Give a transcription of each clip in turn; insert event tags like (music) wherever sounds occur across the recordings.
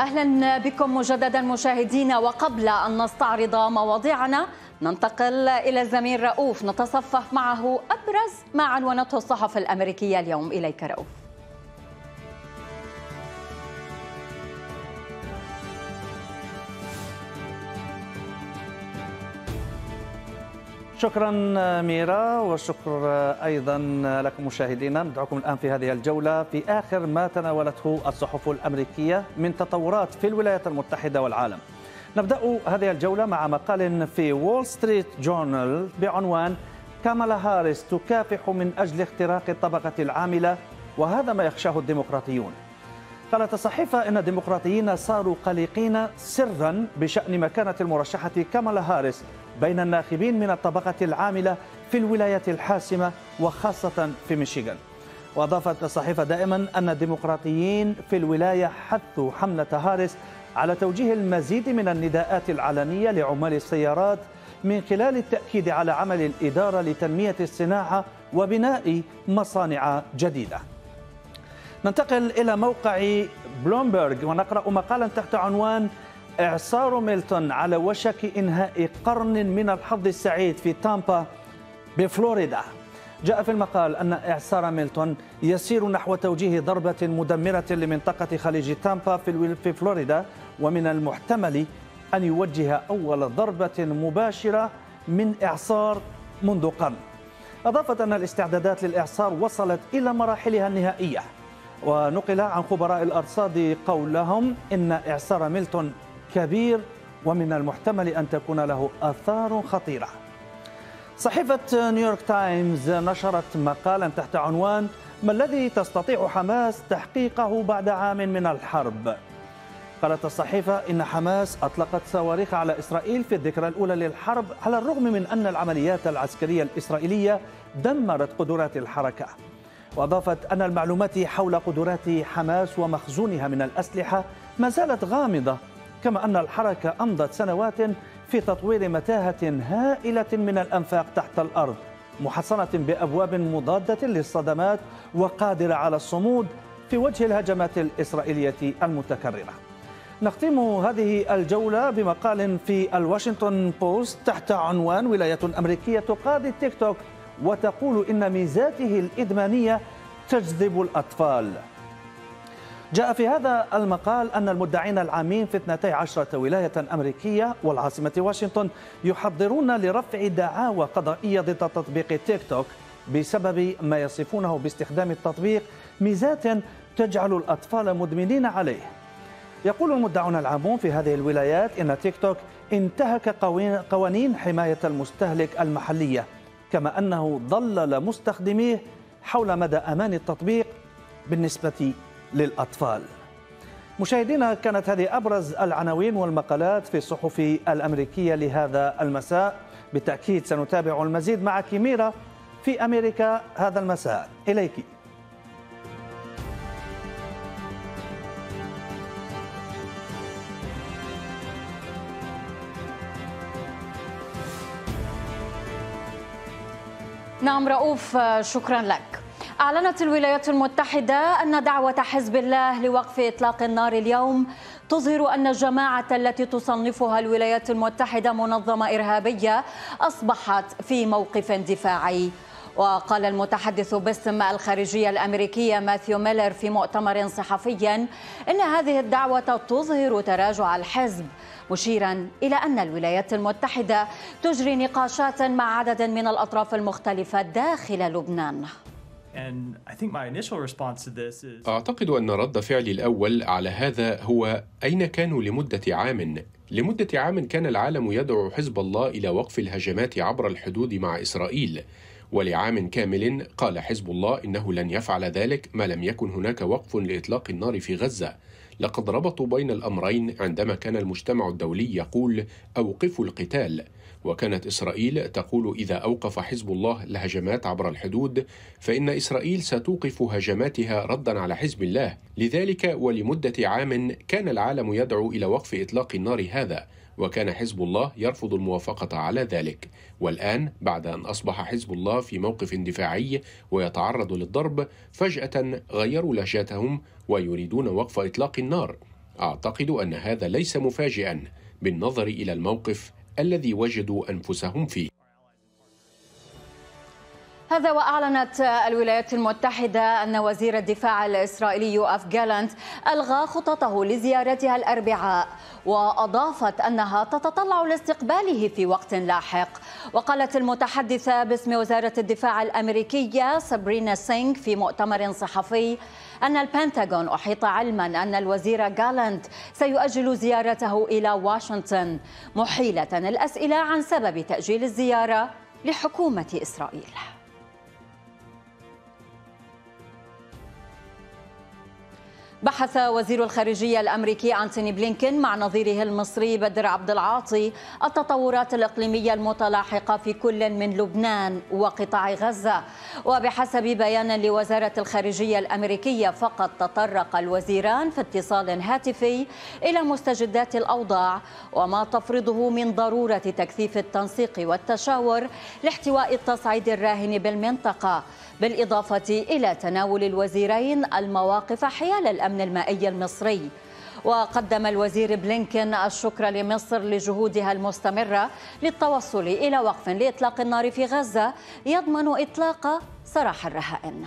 اهلا بكم مجددا مشاهدينا وقبل ان نستعرض مواضيعنا ننتقل الى الزميل رؤوف نتصفح معه ابرز ما عنونته الصحف الامريكيه اليوم اليك رؤوف شكرا ميرا وشكر ايضا لكم مشاهدينا ندعوكم الان في هذه الجوله في اخر ما تناولته الصحف الامريكيه من تطورات في الولايات المتحده والعالم. نبدا هذه الجوله مع مقال في وول ستريت جورنال بعنوان كامالا هاريس تكافح من اجل اختراق الطبقه العامله وهذا ما يخشاه الديمقراطيون. قالت الصحيفة إن الديمقراطيين صاروا قلقين سرا بشأن مكانة المرشحة كامالا هاريس بين الناخبين من الطبقة العاملة في الولايات الحاسمة وخاصة في ميشيغان وأضافت الصحيفة دائما أن الديمقراطيين في الولاية حثوا حملة هاريس على توجيه المزيد من النداءات العلنية لعمال السيارات من خلال التأكيد على عمل الإدارة لتنمية الصناعة وبناء مصانع جديدة ننتقل إلى موقع بلومبرغ ونقرأ مقالا تحت عنوان إعصار ميلتون على وشك إنهاء قرن من الحظ السعيد في تامبا بفلوريدا جاء في المقال أن إعصار ميلتون يسير نحو توجيه ضربة مدمرة لمنطقة خليج تامبا في فلوريدا ومن المحتمل أن يوجه أول ضربة مباشرة من إعصار منذ قرن أضافت أن الاستعدادات للإعصار وصلت إلى مراحلها النهائية ونقل عن خبراء الأرصاد قولهم إن إعصار ميلتون كبير ومن المحتمل أن تكون له آثار خطيرة صحيفة نيويورك تايمز نشرت مقالا تحت عنوان ما الذي تستطيع حماس تحقيقه بعد عام من الحرب قالت الصحيفة إن حماس أطلقت صواريخ على إسرائيل في الذكرى الأولى للحرب على الرغم من أن العمليات العسكرية الإسرائيلية دمرت قدرات الحركة وأضافت أن المعلومات حول قدرات حماس ومخزونها من الأسلحة ما زالت غامضة كما أن الحركة أمضت سنوات في تطوير متاهة هائلة من الأنفاق تحت الأرض محصنة بأبواب مضادة للصدمات وقادرة على الصمود في وجه الهجمات الإسرائيلية المتكررة نختم هذه الجولة بمقال في الواشنطن بوست تحت عنوان ولاية أمريكية تقاضي تيك توك وتقول إن ميزاته الإدمانية تجذب الأطفال جاء في هذا المقال أن المدعين العامين في 12 ولاية أمريكية والعاصمة واشنطن يحضرون لرفع دعاوى قضائية ضد تطبيق تيك توك بسبب ما يصفونه باستخدام التطبيق ميزات تجعل الأطفال مدمنين عليه يقول المدعون العامون في هذه الولايات إن تيك توك انتهك قوانين حماية المستهلك المحلية كما أنه ضلل مستخدميه حول مدى أمان التطبيق بالنسبة للأطفال مشاهدينا كانت هذه أبرز العناوين والمقالات في الصحف الأمريكية لهذا المساء بالتأكيد سنتابع المزيد مع كيميرا في أمريكا هذا المساء إليك نعم رؤوف شكرا لك أعلنت الولايات المتحدة أن دعوة حزب الله لوقف إطلاق النار اليوم تظهر أن الجماعة التي تصنفها الولايات المتحدة منظمة إرهابية أصبحت في موقف دفاعي وقال المتحدث باسم الخارجية الأمريكية ماثيو ميلر في مؤتمر صحفي إن هذه الدعوة تظهر تراجع الحزب مشيرا إلى أن الولايات المتحدة تجري نقاشات مع عدد من الأطراف المختلفة داخل لبنان أعتقد أن رد فعلي الأول على هذا هو أين كانوا لمدة عام؟ لمدة عام كان العالم يدعو حزب الله إلى وقف الهجمات عبر الحدود مع إسرائيل ولعام كامل قال حزب الله إنه لن يفعل ذلك ما لم يكن هناك وقف لإطلاق النار في غزة لقد ربطوا بين الأمرين عندما كان المجتمع الدولي يقول أوقفوا القتال وكانت إسرائيل تقول إذا أوقف حزب الله الهجمات عبر الحدود فإن إسرائيل ستوقف هجماتها ردا على حزب الله لذلك ولمدة عام كان العالم يدعو إلى وقف إطلاق النار هذا وكان حزب الله يرفض الموافقة على ذلك والآن بعد أن أصبح حزب الله في موقف دفاعي ويتعرض للضرب فجأة غيروا لهجتهم ويريدون وقف إطلاق النار أعتقد أن هذا ليس مفاجئا بالنظر إلى الموقف الذي وجدوا انفسهم فيه هذا وأعلنت الولايات المتحدة أن وزير الدفاع الإسرائيلي أف جالانت ألغى خططه لزيارتها الأربعاء وأضافت أنها تتطلع لاستقباله في وقت لاحق وقالت المتحدثة باسم وزارة الدفاع الأمريكية سابرينا سينغ في مؤتمر صحفي أن البنتاغون أحيط علما أن الوزير غالانت سيؤجل زيارته إلى واشنطن محيلة الأسئلة عن سبب تأجيل الزيارة لحكومة إسرائيل بحث وزير الخارجية الأمريكي أنتوني بلينكين مع نظيره المصري بدر عبد العاطي التطورات الإقليمية المتلاحقة في كل من لبنان وقطاع غزة وبحسب بيان لوزارة الخارجية الأمريكية فقد تطرق الوزيران في اتصال هاتفي إلى مستجدات الأوضاع وما تفرضه من ضرورة تكثيف التنسيق والتشاور لاحتواء التصعيد الراهن بالمنطقة بالإضافة إلى تناول الوزيرين المواقف حيال الأمن المائي المصري وقدم الوزير بلينكن الشكر لمصر لجهودها المستمرة للتوصل إلى وقف لإطلاق النار في غزة يضمن إطلاق سراح الرهائن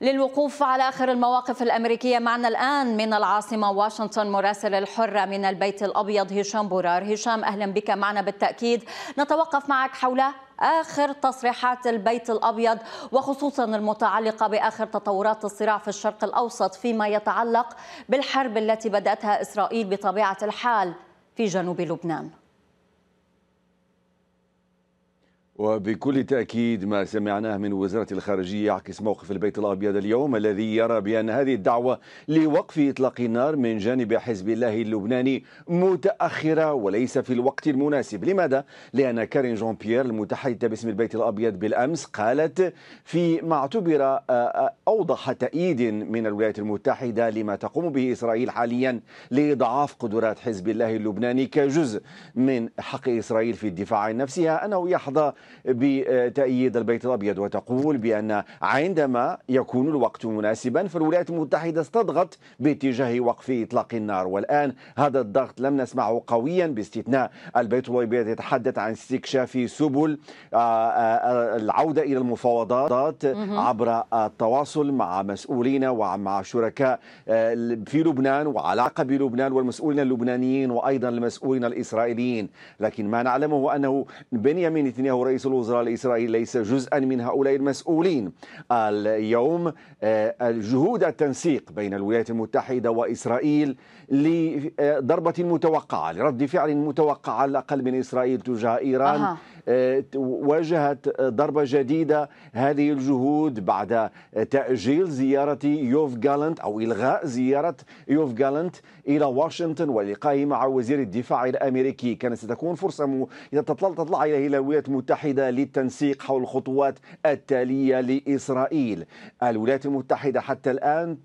للوقوف على آخر المواقف الأمريكية معنا الآن من العاصمة واشنطن مراسل الحرة من البيت الأبيض هشام بورار هشام أهلا بك معنا بالتأكيد نتوقف معك حول آخر تصريحات البيت الأبيض وخصوصا المتعلقة بآخر تطورات الصراع في الشرق الأوسط فيما يتعلق بالحرب التي بدأتها إسرائيل بطبيعة الحال في جنوب لبنان وبكل تأكيد ما سمعناه من وزارة الخارجية يعكس موقف البيت الأبيض اليوم الذي يرى بأن هذه الدعوة لوقف إطلاق النار من جانب حزب الله اللبناني متأخرة وليس في الوقت المناسب لماذا؟ لأن كارين جون بيير المتحدثة باسم البيت الأبيض بالأمس قالت في ما اعتبر آه، آه، أوضح تأييد من الولايات المتحدة لما تقوم به إسرائيل حاليا لإضعاف قدرات حزب الله اللبناني كجزء من حق إسرائيل في الدفاع عن نفسها أنه يحظى بتأييد البيت الأبيض وتقول بأن عندما يكون الوقت مناسبا فالولايات المتحدة استضغط باتجاه وقف إطلاق النار والآن هذا الضغط لم نسمعه قويا باستثناء البيت الأبيض يتحدث عن استكشاف سبل آه، آه، العودة إلى المفاوضات عبر التواصل مع مسؤولين ومع شركاء آه، في لبنان وعلاقة بلبنان والمسؤولين اللبنانيين وأيضا المسؤولين الإسرائيليين لكن ما نعلمه أنه بنيامين نتنياهو رئيس رئيس الوزراء الإسرائيلي ليس جزءا من هؤلاء المسؤولين اليوم آه، جهود التنسيق بين الولايات المتحدة وإسرائيل لضربة متوقعة لرد فعل متوقع على الأقل من إسرائيل تجاه إيران أه. واجهت ضربة جديدة هذه الجهود بعد تأجيل زيارة يوف جالنت أو إلغاء زيارة يوف جالنت إلى واشنطن ولقائه مع وزير الدفاع الأمريكي كانت ستكون فرصة تطلع الى الولايات المتحدة للتنسيق حول الخطوات التالية لإسرائيل الولايات المتحدة حتى الآن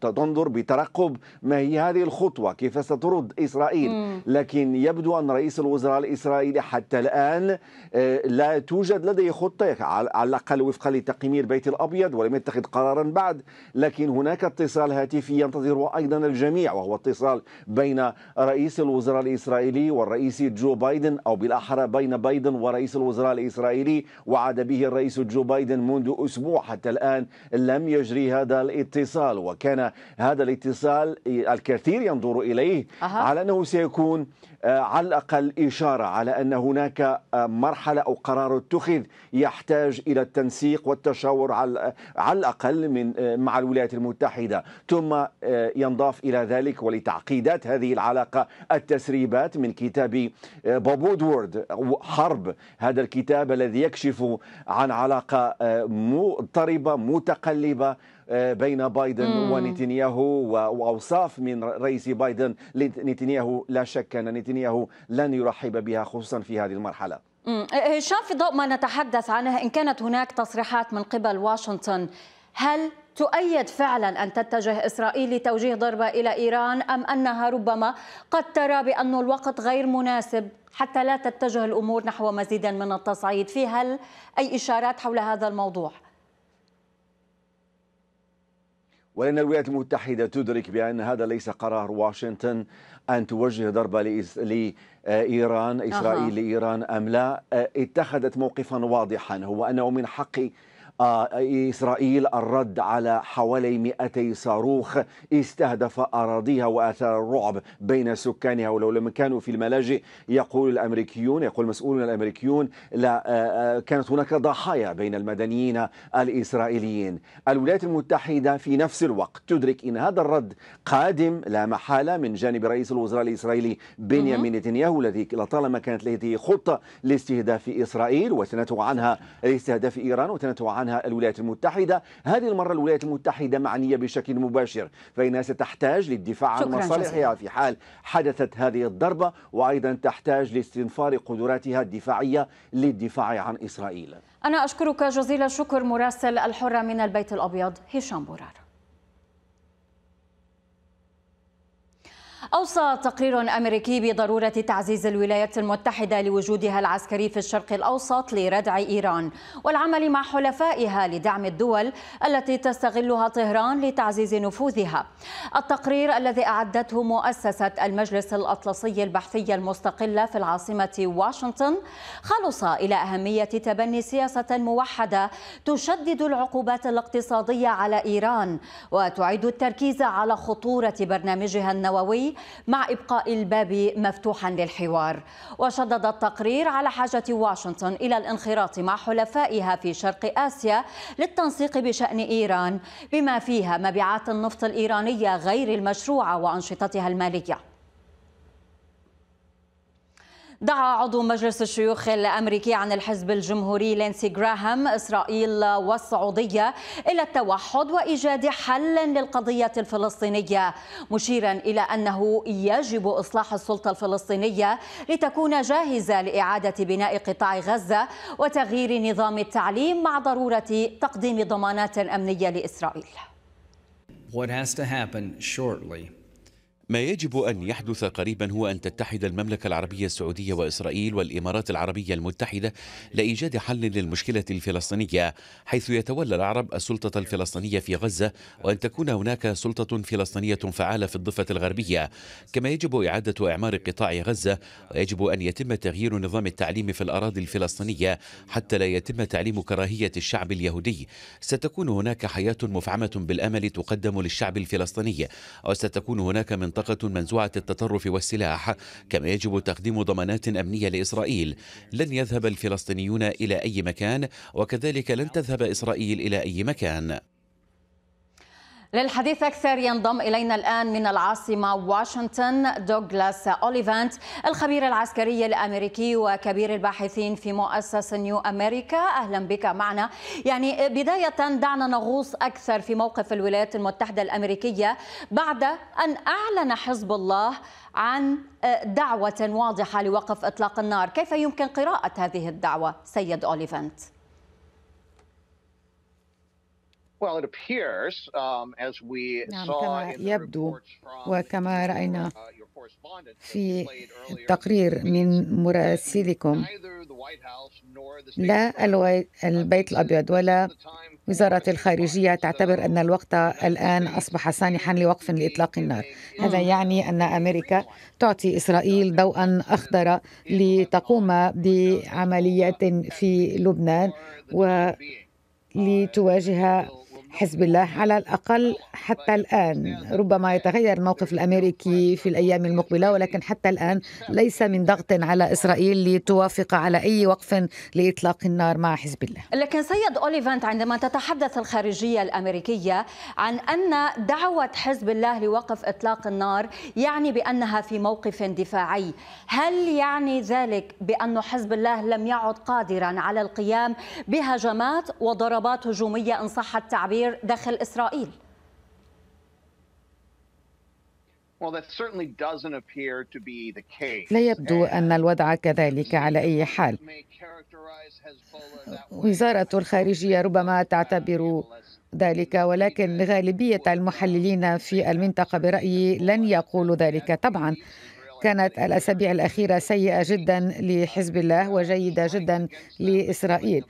تنظر بترقب ما هي هذه الخطوة كيف سترد إسرائيل لكن يبدو أن رئيس الوزراء الإسرائيلي حتى الآن آه، لا توجد لديه خطة على الأقل وفقا لتقييم البيت الأبيض ولم يتخذ قرارا بعد لكن هناك اتصال هاتفي ينتظره أيضا الجميع وهو اتصال اتصال بين رئيس الوزراء الإسرائيلي والرئيس جو بايدن أو بالأحرى بين بايدن ورئيس الوزراء الإسرائيلي وعاد به الرئيس جو بايدن منذ أسبوع حتى الآن لم يجري هذا الاتصال وكان هذا الاتصال الكثير ينظر إليه أه. على أنه سيكون آه، على الأقل إشارة على أن هناك آه، مرحلة أو قرار اتخذ يحتاج إلى التنسيق والتشاور على آه، الأقل من مع الولايات المتحدة ثم ينضاف إلى ذلك تعقيدات هذه العلاقة التسريبات من كتاب آه، بوب وودورد حرب هذا الكتاب الذي يكشف عن علاقة آه، مضطربة متقلبة آه، بين بايدن مم. ونتنياهو واوصاف من رئيس بايدن لنتنياهو لا شك ان نتنياهو لن يرحب بها خصوصا في هذه المرحله هشام في ضوء ما نتحدث عنه ان كانت هناك تصريحات من قبل واشنطن هل تؤيد فعلا أن تتجه إسرائيل لتوجيه ضربة إلى إيران أم أنها ربما قد ترى بأن الوقت غير مناسب حتى لا تتجه الأمور نحو مزيد من التصعيد في هل أي إشارات حول هذا الموضوع؟ ولأن الولايات المتحدة تدرك بأن هذا ليس قرار واشنطن أن توجه ضربة لإيران إسرائيل أه. لإيران أم لا آه، اتخذت موقفا واضحا هو أنه من حق آه، إسرائيل الرد على حوالي 200 صاروخ استهدف أراضيها وأثار الرعب بين سكانها ولو لم كانوا في الملاجئ يقول الأمريكيون يقول مسؤولون الأمريكيون لا آه، آه، كانت هناك ضحايا بين المدنيين الإسرائيليين الولايات المتحدة في نفس الوقت تدرك إن هذا الرد قادم لا محالة من جانب رئيس الوزراء الإسرائيلي بنيامين نتنياهو الذي لطالما كانت لديه خطة لاستهداف إسرائيل وتنته عنها لاستهداف إيران وتنته عنها عنها الولايات المتحدة هذه المرة الولايات المتحدة معنية بشكل مباشر فإنها ستحتاج للدفاع عن مصالحها في حال حدثت هذه الضربة وأيضا تحتاج لاستنفار قدراتها الدفاعية للدفاع عن إسرائيل أنا أشكرك جزيل الشكر مراسل الحرة من البيت الأبيض هشام بورار أوصى تقرير أمريكي بضرورة تعزيز الولايات المتحدة لوجودها العسكري في الشرق الأوسط لردع إيران والعمل مع حلفائها لدعم الدول التي تستغلها طهران لتعزيز نفوذها التقرير الذي أعدته مؤسسة المجلس الأطلسي البحثي المستقلة في العاصمة واشنطن خلص إلى أهمية تبني سياسة موحدة تشدد العقوبات الاقتصادية على إيران وتعيد التركيز على خطورة برنامجها النووي مع إبقاء الباب مفتوحا للحوار وشدد التقرير على حاجة واشنطن إلى الانخراط مع حلفائها في شرق آسيا للتنسيق بشأن إيران بما فيها مبيعات النفط الإيرانية غير المشروعة وأنشطتها المالية دعا عضو مجلس الشيوخ الامريكي عن الحزب الجمهوري لينسي جراهام اسرائيل والسعوديه الى التوحد وايجاد حل للقضيه الفلسطينيه مشيرا الى انه يجب اصلاح السلطه الفلسطينيه لتكون جاهزه لاعاده بناء قطاع غزه وتغيير نظام التعليم مع ضروره تقديم ضمانات امنيه لاسرائيل. What has to happen shortly ما يجب أن يحدث قريبا هو أن تتحد المملكة العربية السعودية وإسرائيل والإمارات العربية المتحدة لإيجاد حل للمشكلة الفلسطينية حيث يتولى العرب السلطة الفلسطينية في غزة وأن تكون هناك سلطة فلسطينية فعالة في الضفة الغربية كما يجب إعادة إعمار قطاع غزة ويجب أن يتم تغيير نظام التعليم في الأراضي الفلسطينية حتى لا يتم تعليم كراهية الشعب اليهودي ستكون هناك حياة مفعمة بالأمل تقدم للشعب الفلسطيني وستكون هناك منطقة منطقة منزوعة التطرف والسلاح كما يجب تقديم ضمانات أمنية لإسرائيل لن يذهب الفلسطينيون إلى أي مكان وكذلك لن تذهب إسرائيل إلى أي مكان للحديث أكثر ينضم إلينا الآن من العاصمة واشنطن دوغلاس أوليفانت الخبير العسكري الأمريكي وكبير الباحثين في مؤسسة نيو أمريكا أهلا بك معنا يعني بداية دعنا نغوص أكثر في موقف الولايات المتحدة الأمريكية بعد أن أعلن حزب الله عن آه، دعوة واضحة لوقف إطلاق النار كيف يمكن قراءة هذه الدعوة سيد أوليفانت؟ Um, نعم، يبدو وكما رأينا uh, في التقرير من مراسلكم لا البيت الأبيض ولا وزارة الخارجية تعتبر أن الوقت الآن أصبح سانحا لوقف لإطلاق النار هذا يعني أن أمريكا تعطي إسرائيل ضوءا أخضر لتقوم بعمليات في لبنان ولتواجه uh, حزب الله على الأقل حتى الآن ربما يتغير الموقف الأمريكي في الأيام المقبلة ولكن حتى الآن ليس من ضغط على إسرائيل لتوافق على أي وقف لإطلاق النار مع حزب الله لكن سيد أوليفانت عندما تتحدث الخارجية الأمريكية عن أن دعوة حزب الله لوقف إطلاق النار يعني بأنها في موقف دفاعي هل يعني ذلك بأن حزب الله لم يعد قادرا على القيام بهجمات وضربات هجومية إن صح التعبير التحرير داخل إسرائيل لا يبدو أن الوضع كذلك على أي حال وزارة الخارجية ربما تعتبر ذلك ولكن غالبية المحللين في المنطقة برأيي لن يقولوا ذلك طبعا كانت الأسابيع الأخيرة سيئة جدا لحزب الله وجيدة جدا لإسرائيل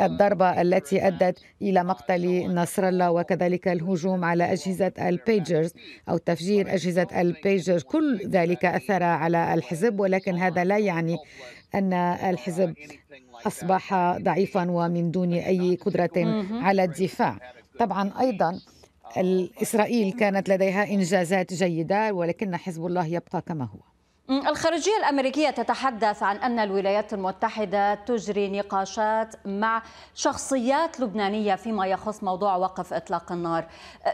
الضربة التي أدت إلى مقتل نصر الله وكذلك الهجوم على أجهزة البيجرز أو تفجير أجهزة البيجرز كل ذلك أثر على الحزب ولكن هذا لا يعني أن الحزب أصبح ضعيفا ومن دون أي قدرة على الدفاع طبعا أيضا إسرائيل كانت لديها إنجازات جيدة ولكن حزب الله يبقى كما هو الخارجية الأمريكية تتحدث عن أن الولايات المتحدة تجري نقاشات مع شخصيات لبنانية فيما يخص موضوع وقف إطلاق النار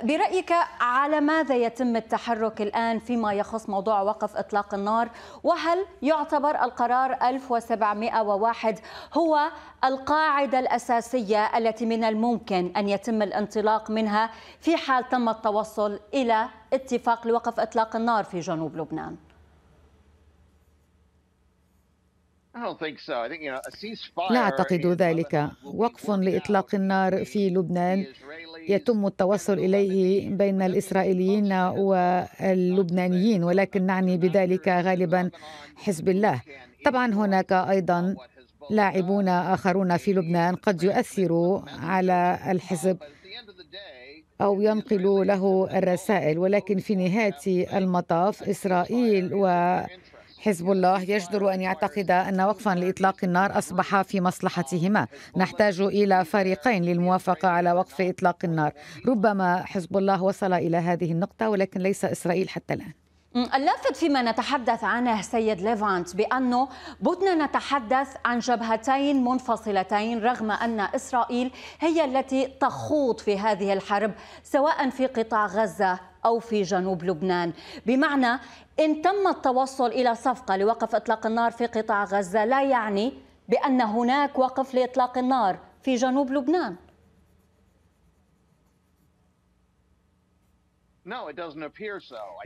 برأيك على ماذا يتم التحرك الآن فيما يخص موضوع وقف إطلاق النار وهل يعتبر القرار 1701 هو القاعدة الأساسية التي من الممكن أن يتم الانطلاق منها في حال تم التوصل إلى اتفاق لوقف إطلاق النار في جنوب لبنان لا أعتقد ذلك وقف لإطلاق النار في لبنان يتم التوصل إليه بين الإسرائيليين واللبنانيين ولكن نعني بذلك غالبا حزب الله طبعا هناك أيضا لاعبون آخرون في لبنان قد يؤثروا على الحزب أو ينقلوا له الرسائل ولكن في نهاية المطاف إسرائيل و حزب الله يجدر أن يعتقد أن وقفا لإطلاق النار أصبح في مصلحتهما نحتاج إلى فريقين للموافقة على وقف إطلاق النار ربما حزب الله وصل إلى هذه النقطة ولكن ليس إسرائيل حتى الآن اللافت فيما نتحدث عنه سيد ليفانت بأنه بدنا نتحدث عن جبهتين منفصلتين رغم أن إسرائيل هي التي تخوض في هذه الحرب سواء في قطاع غزة أو في جنوب لبنان بمعنى إن تم التوصل إلى صفقة لوقف إطلاق النار في قطاع غزة لا يعني بأن هناك وقف لإطلاق النار في جنوب لبنان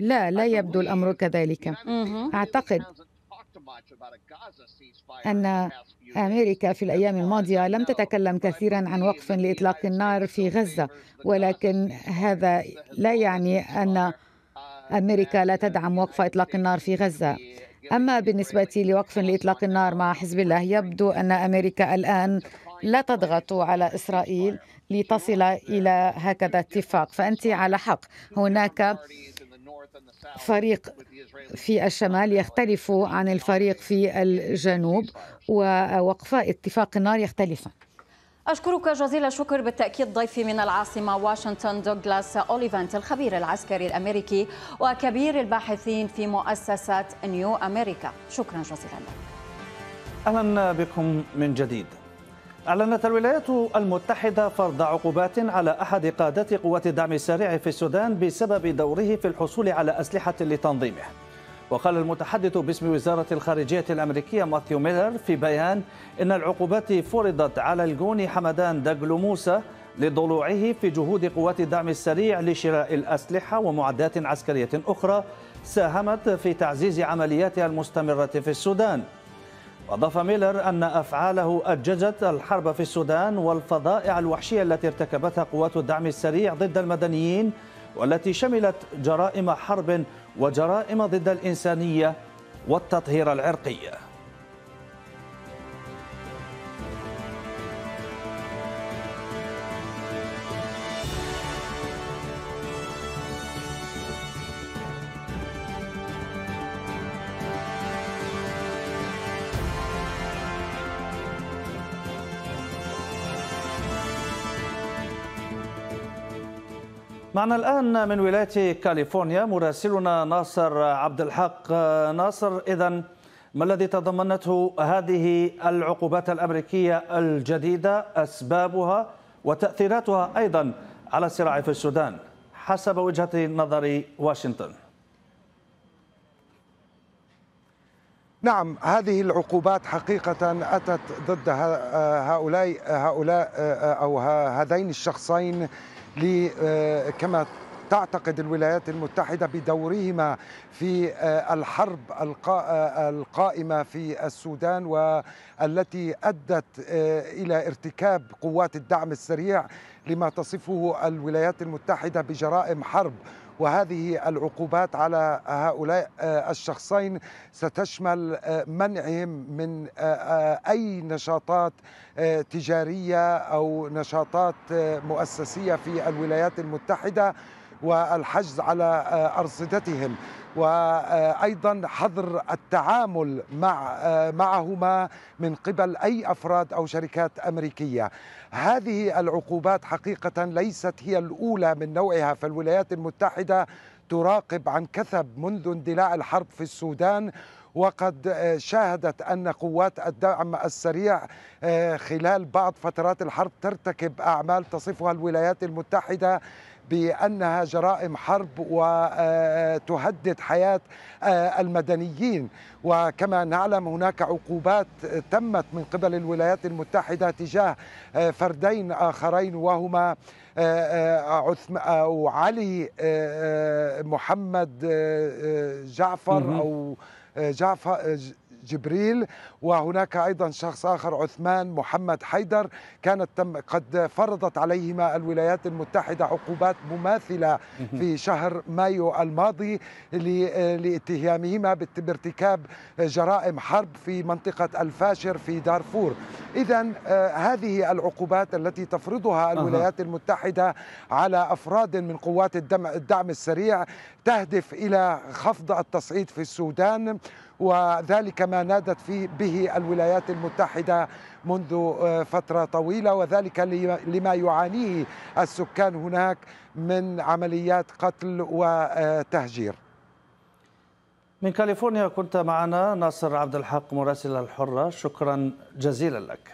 لا لا يبدو الأمر كذلك أعتقد أن أمريكا في الأيام الماضية لم تتكلم كثيرا عن وقف لإطلاق النار في غزة ولكن هذا لا يعني uh, أن أمريكا لا تدعم وقف إطلاق النار في غزة أما بالنسبة لوقف لإطلاق النار مع حزب الله يبدو أن أمريكا الآن لا تضغط على إسرائيل لتصل إلى هكذا اتفاق فأنت على حق هناك فريق في الشمال يختلف عن الفريق في الجنوب ووقفاء اتفاق النار يختلفان أشكرك جزيل الشكر بالتأكيد ضيفي من العاصمة واشنطن دوغلاس أوليفانت الخبير العسكري الأمريكي وكبير الباحثين في مؤسسة نيو أمريكا شكرا جزيلا لك أهلا بكم من جديد أعلنت الولايات المتحدة فرض عقوبات على أحد قادة قوات الدعم السريع في السودان بسبب دوره في الحصول على أسلحة لتنظيمه وقال المتحدث باسم وزارة الخارجية الأمريكية ماثيو ميلر في بيان إن العقوبات فرضت على الجوني حمدان دجلو موسى لضلوعه في جهود قوات الدعم السريع لشراء الأسلحة ومعدات عسكرية أخرى ساهمت في تعزيز عملياتها المستمرة في السودان وأضاف ميلر أن أفعاله أججت الحرب في السودان والفظائع الوحشية التي ارتكبتها قوات الدعم السريع ضد المدنيين والتي شملت جرائم حرب وجرائم ضد الإنسانية والتطهير العرقي معنا الآن من ولاية كاليفورنيا مراسلنا ناصر عبد الحق ناصر إذا ما الذي تضمنته هذه العقوبات الأمريكية الجديدة أسبابها وتأثيراتها أيضا على الصراع في السودان حسب وجهة نظر واشنطن نعم هذه العقوبات حقيقة أتت ضد هؤلاء هؤلاء أو هذين الشخصين آه، كما تعتقد الولايات المتحدة بدورهما في آه، الحرب آه، القائمة في السودان والتي أدت إلى ارتكاب قوات الدعم السريع لما تصفه الولايات المتحدة بجرائم حرب وهذه العقوبات على هؤلاء آه، الشخصين ستشمل آه، منعهم من آه، أي نشاطات تجارية أو نشاطات مؤسسية في الولايات المتحدة والحجز على آه، أرصدتهم وايضا حظر التعامل مع آه، معهما من قبل اي افراد او شركات امريكيه. هذه العقوبات حقيقه ليست هي الاولى من نوعها فالولايات المتحده تراقب عن كثب منذ اندلاع الحرب في السودان وقد آه، شاهدت ان قوات الدعم السريع خلال بعض فترات الحرب ترتكب اعمال تصفها الولايات المتحده بأنها جرائم حرب وتهدد حياة المدنيين وكما نعلم هناك عقوبات تمت من قبل الولايات المتحدة تجاه فردين آخرين وهما أو علي آه، محمد آه، آه، جعفر أو جعفر جبريل وهناك أيضا شخص آخر عثمان محمد حيدر كانت تم قد فرضت عليهما الولايات المتحدة عقوبات مماثلة في شهر مايو الماضي لاتهامهما بارتكاب جرائم حرب في منطقة الفاشر في دارفور إذا آه، هذه العقوبات التي تفرضها الولايات المتحدة على أفراد من قوات الدعم السريع تهدف إلى خفض التصعيد في السودان وذلك ما نادت فيه به الولايات المتحدة منذ آه، فترة طويلة وذلك لما يعانيه السكان هناك من عمليات قتل وتهجير من كاليفورنيا كنت معنا ناصر عبد الحق مراسل الحرة شكرا جزيلا لك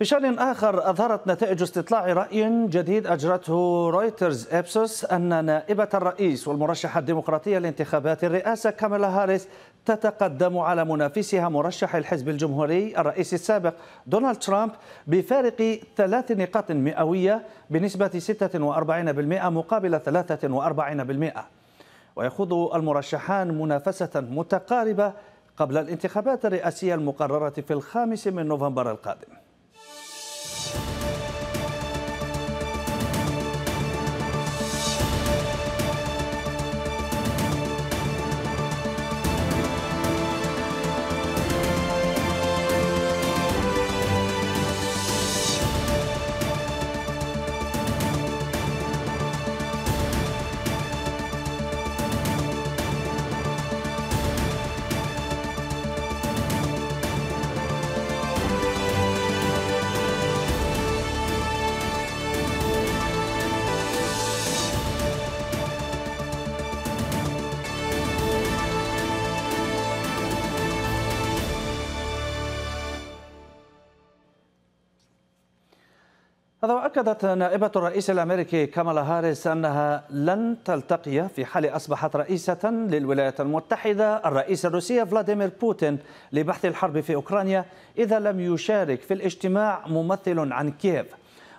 بشأن آخر أظهرت نتائج استطلاع رأي جديد أجرته رويترز إبسوس أن نائبة الرئيس والمرشحة الديمقراطية لانتخابات الرئاسة كاميلا هاريس تتقدم على منافسها مرشح الحزب الجمهوري الرئيس السابق دونالد ترامب بفارق ثلاث نقاط مئوية بنسبة 46% مقابل 43% ويخوض المرشحان منافسة متقاربة قبل الانتخابات الرئاسية المقررة في الخامس من نوفمبر القادم أكدت نائبة الرئيس الأمريكي كامالا هاريس أنها لن تلتقي في حال أصبحت رئيسة للولايات المتحدة الرئيس الروسي فلاديمير بوتين لبحث الحرب في أوكرانيا إذا لم يشارك في الاجتماع ممثل عن كييف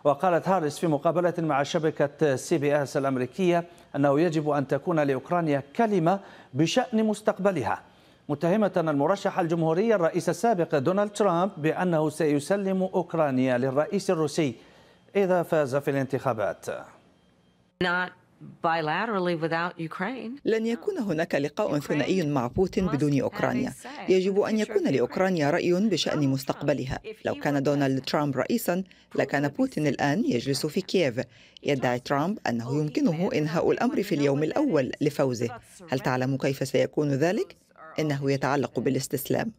وقالت هاريس في مقابلة مع شبكة سي بي اس الأمريكية أنه يجب أن تكون لأوكرانيا كلمة بشأن مستقبلها متهمة المرشح الجمهوري الرئيس السابق دونالد ترامب بأنه سيسلم أوكرانيا للرئيس الروسي إذا فاز في الانتخابات لن يكون هناك لقاء ثنائي مع بوتين بدون اوكرانيا يجب ان يكون لاوكرانيا راي بشان مستقبلها لو كان دونالد ترامب رئيسا لكان بوتين الان يجلس في كييف يدعي ترامب انه يمكنه انهاء الامر في اليوم الاول لفوزه هل تعلم كيف سيكون ذلك انه يتعلق بالاستسلام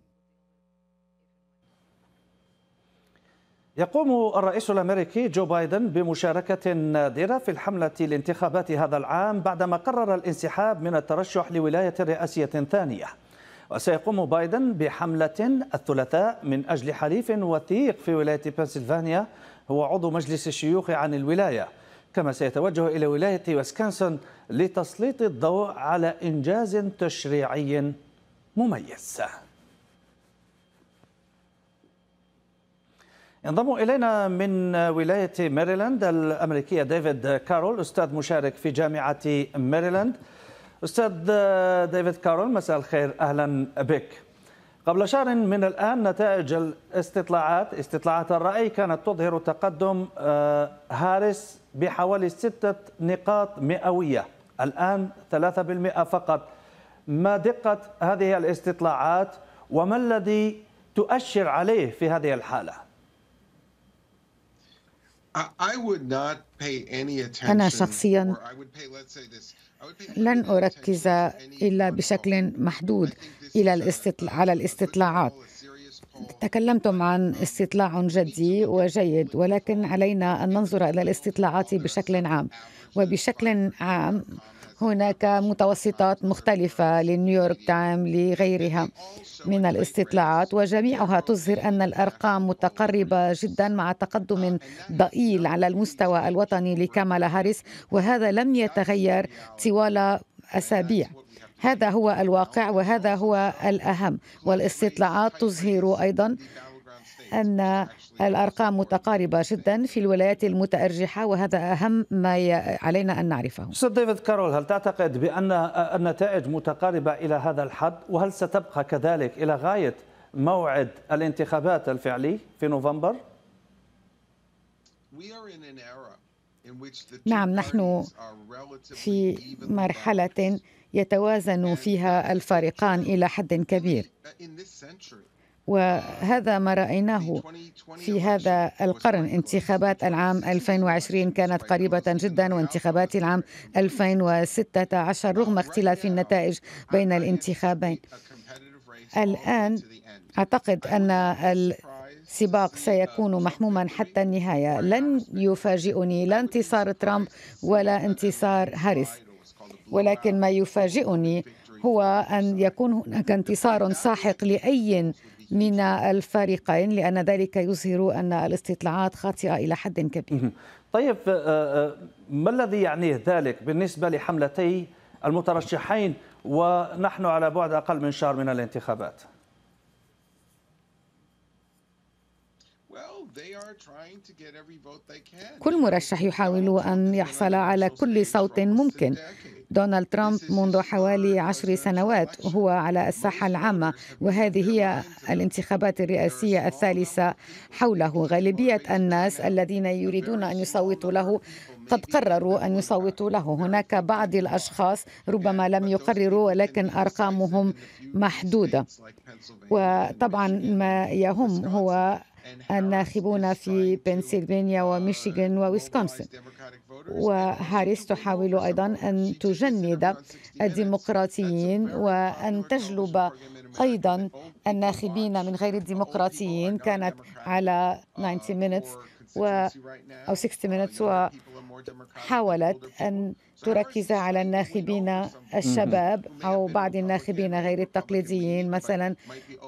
يقوم الرئيس الامريكي جو بايدن بمشاركه نادره في الحمله الانتخابات هذا العام بعدما قرر الانسحاب من الترشح لولايه رئاسيه ثانيه. وسيقوم بايدن بحمله الثلاثاء من اجل حليف وثيق في ولايه بنسلفانيا هو عضو مجلس الشيوخ عن الولايه. كما سيتوجه الى ولايه ويسكنسن لتسليط الضوء على انجاز تشريعي مميز. ينضم إلينا من ولاية ماريلاند الأمريكية ديفيد كارول أستاذ مشارك في جامعة ماريلاند أستاذ ديفيد كارول مساء الخير أهلا بك قبل شهر من الآن نتائج الاستطلاعات استطلاعات الرأي كانت تظهر تقدم آه، هاريس بحوالي ستة نقاط مئوية الآن 3% فقط ما دقة هذه الاستطلاعات وما الذي تؤشر عليه في هذه الحالة؟ أنا شخصيا لن أركز إلا بشكل محدود إلى الاستطلاع على الاستطلاعات تكلمتم عن استطلاع جدي وجيد ولكن علينا أن ننظر إلى الاستطلاعات بشكل عام وبشكل عام um, هناك متوسطات مختلفة لنيويورك تايم لغيرها من الاستطلاعات وجميعها تظهر أن الأرقام متقربة جدا مع تقدم ضئيل على المستوى الوطني لكامالا هاريس وهذا لم يتغير طوال أسابيع هذا هو الواقع وهذا هو الأهم والاستطلاعات تظهر أيضا أن الأرقام متقاربة جدا في الولايات المتأرجحة وهذا أهم ما علينا أن نعرفه سيد ديفيد كارول هل تعتقد بأن النتائج متقاربة إلى هذا الحد وهل ستبقى كذلك إلى غاية موعد الانتخابات الفعلي في نوفمبر؟ نعم نحن في مرحلة يتوازن فيها الفارقان إلى حد كبير وهذا ما رأيناه في هذا القرن انتخابات العام 2020 كانت قريبة جدا وانتخابات العام 2016 رغم اختلاف النتائج بين الانتخابين الآن أعتقد أن السباق سيكون محموما حتى النهاية لن يفاجئني لا انتصار ترامب ولا انتصار هاريس ولكن ما يفاجئني هو أن يكون هناك انتصار ساحق لأي من الفريقين لأن ذلك يظهر أن الاستطلاعات خاطئة إلى حد كبير طيب آه، آه، ما الذي يعنيه ذلك بالنسبة لحملتي المترشحين ونحن على بعد أقل من شهر من الانتخابات كل مرشح يحاول أن يحصل على كل صوت ممكن دونالد ترامب منذ حوالي عشر سنوات هو على الساحة العامة وهذه هي الانتخابات الرئاسية الثالثة حوله غالبية الناس الذين يريدون أن يصوتوا له قد قرروا أن يصوتوا له هناك بعض الأشخاص ربما لم يقرروا ولكن أرقامهم محدودة وطبعا ما يهم هو الناخبون في بنسلفانيا وميشيغان وويسكونسن وهاريس تحاول أيضا أن تجند الديمقراطيين وأن تجلب أيضا الناخبين من غير الديمقراطيين كانت على 90 minutes و أو 60 minutes وحاولت أن تركز على الناخبين الشباب أو بعض الناخبين غير التقليديين مثلا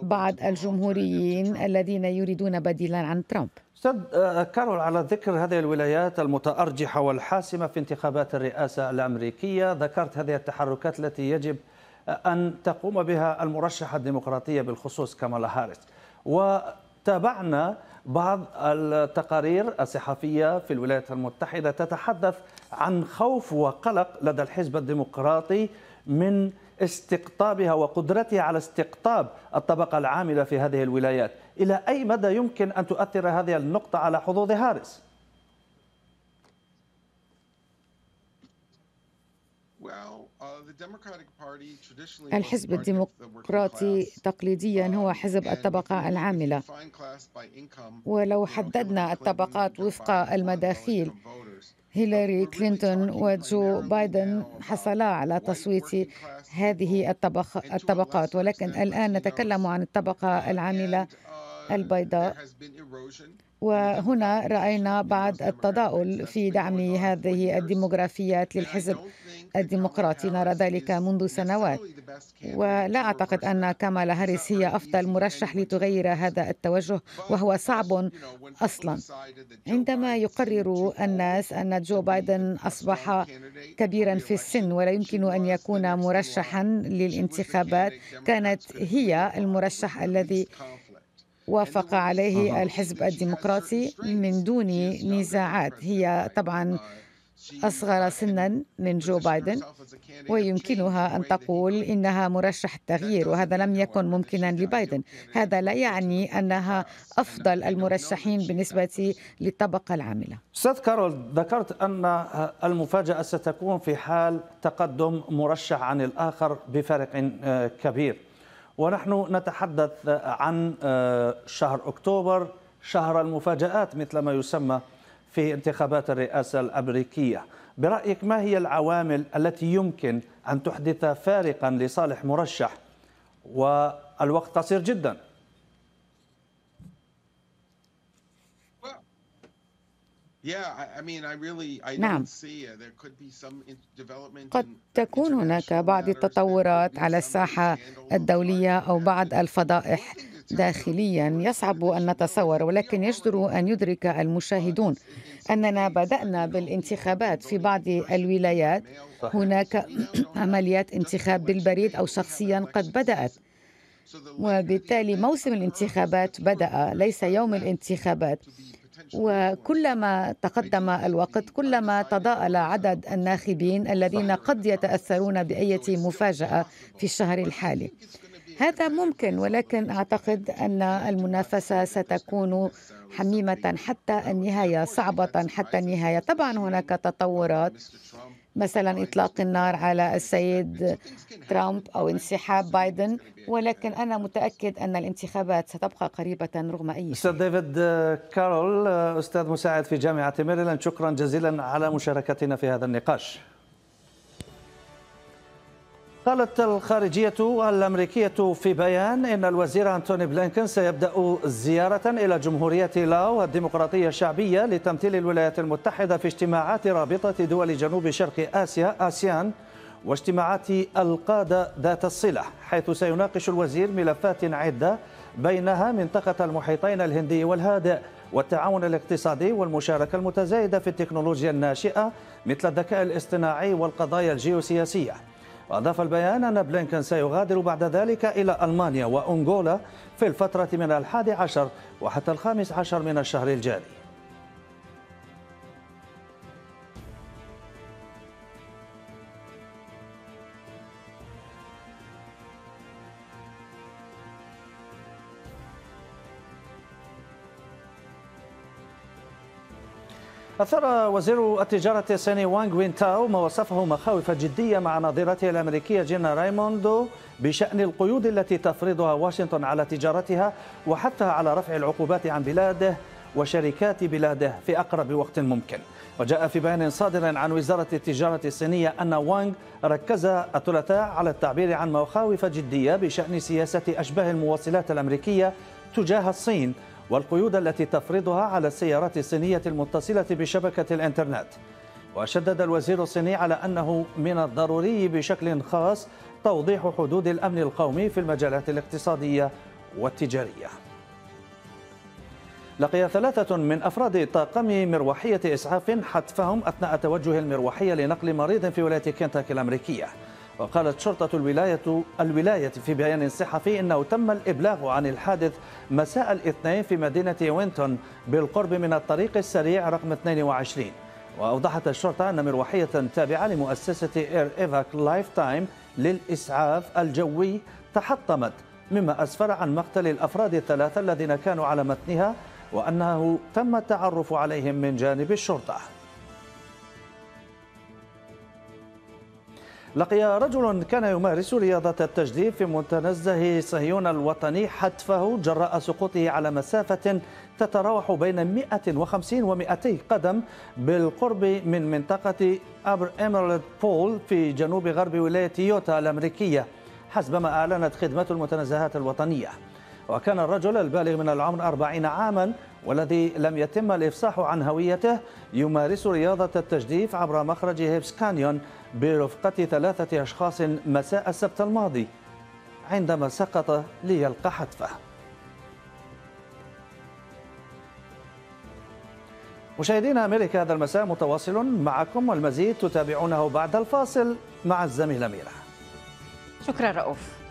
بعض الجمهوريين الذين يريدون بديلا عن ترامب أستاذ آه، كارول على ذكر هذه الولايات المتأرجحة والحاسمة في انتخابات الرئاسة الأمريكية ذكرت هذه التحركات التي يجب أن تقوم بها المرشحة الديمقراطية بالخصوص كمالا هاريس وتابعنا بعض التقارير الصحفية في الولايات المتحدة تتحدث عن خوف وقلق لدى الحزب الديمقراطي من استقطابها وقدرتها على استقطاب الطبقة العاملة في هذه الولايات إلى أي مدى يمكن أن تؤثر هذه النقطة على حظوظ هاريس؟ الحزب الديمقراطي تقليديا um, هو حزب الطبقة العاملة ولو حددنا الطبقات وفق المداخيل هيلاري كلينتون وجو بايدن حصلا على تصويت هذه الطبقات ولكن الآن نتكلم عن الطبقة uh, العاملة uh, البيضاء وهنا رأينا بعض التضاؤل في دعم هذه الديموغرافيات للحزب الديمقراطي نرى ذلك منذ سنوات ولا أعتقد أن كامالا هاريس هي أفضل مرشح لتغير هذا التوجه وهو صعب أصلا عندما يقرر الناس أن جو بايدن أصبح كبيرا في السن ولا يمكن أن يكون مرشحا للانتخابات كانت هي المرشح الذي وافق عليه الحزب الديمقراطي من دون نزاعات هي طبعا أصغر سنا من جو بايدن ويمكنها أن تقول إنها مرشح التغيير وهذا لم يكن ممكنا لبايدن هذا لا يعني أنها أفضل المرشحين بالنسبة للطبقة العاملة أستاذ كارول ذكرت أن المفاجأة ستكون في حال تقدم مرشح عن الآخر بفرق آه، كبير ونحن نتحدث عن آه، شهر أكتوبر شهر المفاجآت مثل ما يسمى في انتخابات الرئاسة الأمريكية برأيك ما هي العوامل التي يمكن أن تحدث فارقا لصالح مرشح والوقت قصير جدا نعم uh, قد تكون هناك بعض التطورات على الساحة الدولية أو بعض الفضائح داخليا يصعب أن نتصور ولكن يجدر أن يدرك المشاهدون أننا بدأنا بالانتخابات في بعض الولايات هناك (clears throat) عمليات انتخاب بالبريد أو شخصيا قد بدأت وبالتالي موسم الانتخابات بدأ ليس يوم الانتخابات وكلما تقدم الوقت كلما تضاءل عدد الناخبين الذين قد يتأثرون بأية مفاجأة في الشهر الحالي هذا ممكن ولكن اعتقد ان المنافسه ستكون حميمه حتى النهايه صعبه حتى النهايه طبعا هناك تطورات مثلا اطلاق النار على السيد ترامب او انسحاب بايدن ولكن انا متاكد ان الانتخابات ستبقى قريبه رغم اي شيء. استاذ ديفيد كارول استاذ مساعد في جامعه ميريلاند شكرا جزيلا على مشاركتنا في هذا النقاش. قالت الخارجية الأمريكية في بيان إن الوزير أنتوني بلينكن سيبدأ زيارة إلى جمهورية لاو الديمقراطية الشعبية لتمثيل الولايات المتحدة في اجتماعات رابطة دول جنوب شرق آسيا آسيان واجتماعات القادة ذات الصلة حيث سيناقش الوزير ملفات عدة بينها منطقة المحيطين الهندي والهادئ والتعاون الاقتصادي والمشاركة المتزايدة في التكنولوجيا الناشئة مثل الذكاء الاصطناعي والقضايا الجيوسياسية وأضاف البيان أن بلينكن سيغادر بعد ذلك إلى ألمانيا وأنغولا في الفترة من الحادي عشر وحتى الخامس عشر من الشهر الجاري أثار وزير التجارة الصيني وانغ وين تاو ما وصفه مخاوف جدية مع نظيرته الأمريكية جينا رايموندو بشأن القيود التي تفرضها واشنطن على تجارتها وحتى على رفع العقوبات عن بلاده وشركات بلاده في أقرب وقت ممكن وجاء في بيان صادر عن وزارة التجارة الصينية أن وانغ ركز الثلاثاء على التعبير عن مخاوف جدية بشأن سياسة أشباه المواصلات الأمريكية تجاه الصين والقيود التي تفرضها على السيارات الصينية المتصلة بشبكة الإنترنت وشدد الوزير الصيني على أنه من الضروري بشكل خاص توضيح حدود الأمن القومي في المجالات الاقتصادية والتجارية لقي ثلاثة من أفراد طاقم مروحية إسعاف حتفهم أثناء توجه المروحية لنقل مريض في ولاية كنتاكي الأمريكية وقالت شرطة الولاية الولاية في بيان صحفي أنه تم الإبلاغ عن الحادث مساء الاثنين في مدينة وينتون بالقرب من الطريق السريع رقم 22 وأوضحت الشرطة أن مروحية تابعة لمؤسسة إير إيفاك لايف تايم للإسعاف الجوي تحطمت مما أسفر عن مقتل الأفراد الثلاثة الذين كانوا على متنها وأنه تم التعرف عليهم من جانب الشرطة لقي رجل كان يمارس رياضة التجديف في متنزه صهيون الوطني حتفه جراء سقوطه على مسافة تتراوح بين 150 و 200 قدم بالقرب من منطقة أبر إميرالد بول في جنوب غرب ولاية يوتا الأمريكية حسب ما أعلنت خدمة المتنزهات الوطنية وكان الرجل البالغ من العمر أربعين عاما والذي لم يتم الإفصاح عن هويته يمارس رياضة التجديف عبر مخرج هيبس كانيون برفقة ثلاثة أشخاص مساء السبت الماضي عندما سقط ليلقى حتفه مشاهدينا أمريكا هذا المساء متواصل معكم والمزيد تتابعونه بعد الفاصل مع الزميلة ميرا شكرا رؤوف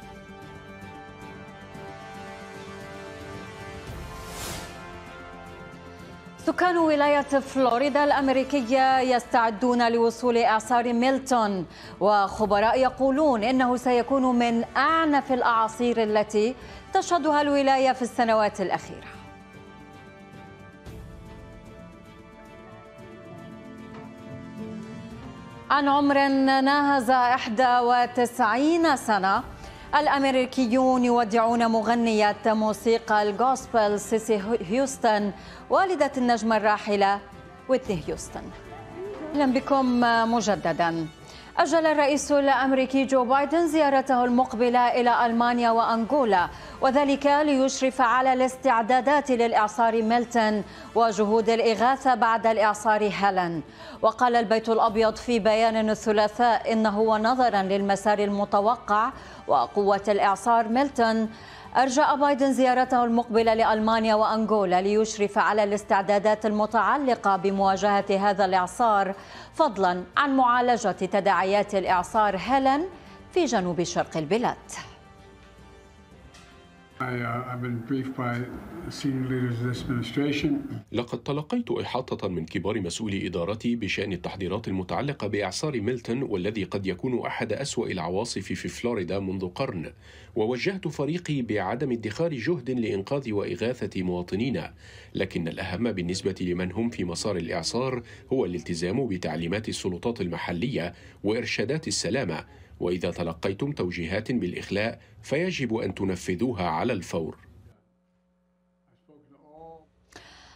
سكان ولاية فلوريدا الأمريكية يستعدون لوصول إعصار ميلتون وخبراء يقولون إنه سيكون من أعنف الأعاصير التي تشهدها الولاية في السنوات الأخيرة عن عمر ناهز 91 سنة الأمريكيون يودعون مغنية موسيقى الجوسبل سيسي هيوستن والدة النجمة الراحلة ويتني هيوستن أهلا بكم مجدداً أجل الرئيس الأمريكي جو بايدن زيارته المقبلة إلى ألمانيا وأنغولا وذلك ليشرف على الاستعدادات للإعصار ميلتون وجهود الإغاثة بعد الإعصار هيلن وقال البيت الأبيض في بيان الثلاثاء إنه ونظرا للمسار المتوقع وقوة الإعصار ميلتون أرجى بايدن زيارته المقبلة لألمانيا وأنغولا ليشرف على الاستعدادات المتعلقة بمواجهة هذا الإعصار فضلا عن معالجة تداعي تداعيات الإعصار هلن في جنوب شرق البلاد Uh, لقد تلقيت إحاطة من كبار مسؤولي إدارتي بشأن التحضيرات المتعلقة بإعصار ميلتون والذي قد يكون أحد أسوأ العواصف في فلوريدا منذ قرن ووجهت فريقي بعدم ادخار جهد لإنقاذ وإغاثة مواطنينا لكن الأهم بالنسبة لمن هم في مسار الإعصار هو الالتزام بتعليمات السلطات المحلية وإرشادات السلامة واذا تلقيتم توجيهات بالاخلاء فيجب ان تنفذوها على الفور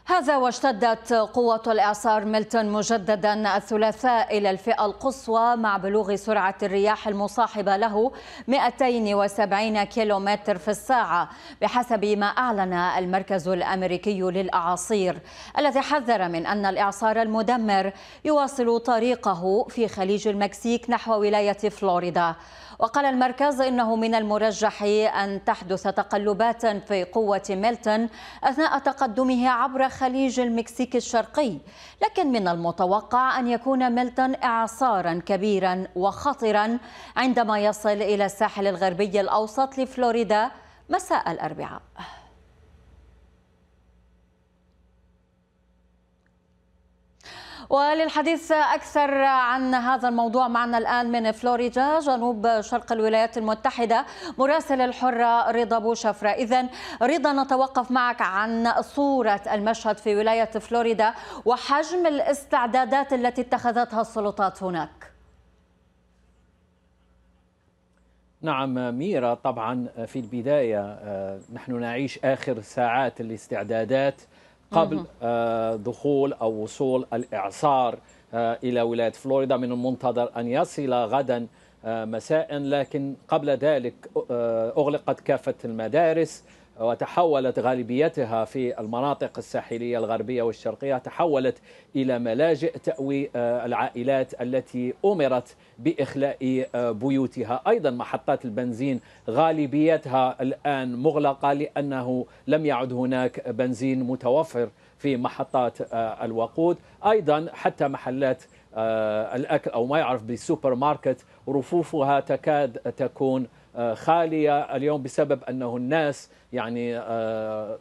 هذا واشتدت قوة الإعصار ميلتون مجددا الثلاثاء إلى الفئة القصوى مع بلوغ سرعة الرياح المصاحبة له 270 كيلومتر في الساعة بحسب ما أعلن المركز الأمريكي للأعاصير الذي حذر من أن الإعصار المدمر يواصل طريقه في خليج المكسيك نحو ولاية فلوريدا وقال المركز إنه من المرجح أن تحدث تقلبات في قوة ميلتون أثناء تقدمه عبر خليج المكسيك الشرقي لكن من المتوقع أن يكون ميلتون إعصارا كبيرا وخطرا عندما يصل إلى الساحل الغربي الأوسط لفلوريدا مساء الأربعاء وللحديث أكثر عن هذا الموضوع معنا الآن من فلوريدا جنوب شرق الولايات المتحدة مراسل الحرة رضا بوشفرة إذا رضا نتوقف معك عن صورة المشهد في ولاية فلوريدا وحجم الاستعدادات التي اتخذتها السلطات هناك نعم ميرا طبعا في البداية آه، نحن نعيش آخر ساعات الاستعدادات قبل آه، دخول أو وصول الإعصار آه، إلى ولاية فلوريدا من المنتظر أن يصل غدا آه، مساء لكن قبل ذلك أغلقت كافة المدارس وتحولت غالبيتها في المناطق الساحلية الغربية والشرقية تحولت إلى ملاجئ تأوي آه، العائلات التي أمرت بإخلاء آه، بيوتها أيضا محطات البنزين غالبيتها الآن مغلقة لأنه لم يعد هناك بنزين متوفر في محطات آه، الوقود أيضا حتى محلات الأكل أو ما يعرف بالسوبر ماركت رفوفها تكاد تكون آه، خاليه اليوم بسبب انه الناس يعني آه،